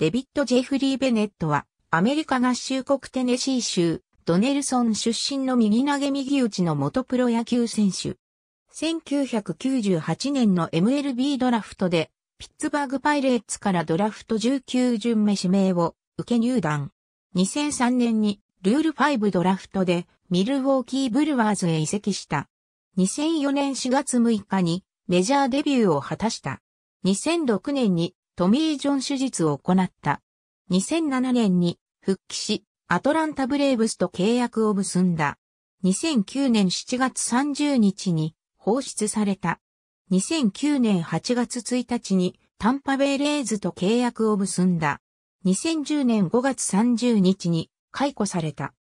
デビッド・ジェフリー・ベネットは、アメリカ合衆国テネシー州、ドネルソン出身の右投げ右打ちの元プロ野球選手。1998年の MLB ドラフトで、ピッツバーグパイレーツからドラフト19巡目指名を受け入団。2003年にルール5ドラフトでミルウォーキーブルワーズへ移籍した。2004年4月6日にメジャーデビューを果たした。2006年にトミー・ジョン手術を行った。2007年に復帰し、アトランタ・ブレーブスと契約を結んだ。2009年7月30日に放出された。2009年8月1日にタンパベイレイズと契約を結んだ。2010年5月30日に解雇された。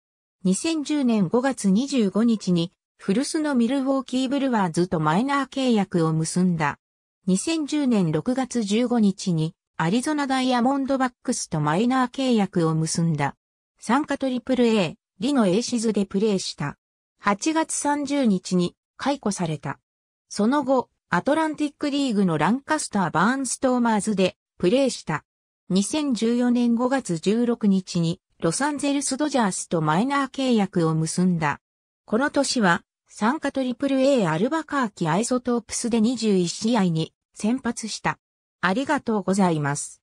2010年5月25日に古巣のミルウォーキーブルワーズとマイナー契約を結んだ。2010年6月15日にアリゾナダイヤモンドバックスとマイナー契約を結んだ。参加 AAA、リノエーシズでプレーした。8月30日に解雇された。その後、アトランティックリーグのランカスター・バーンストーマーズでプレーした。2014年5月16日にロサンゼルスドジャースとマイナー契約を結んだ。この年は、参加プ a a アルバカーキアイソトープスで21試合に先発した。ありがとうございます。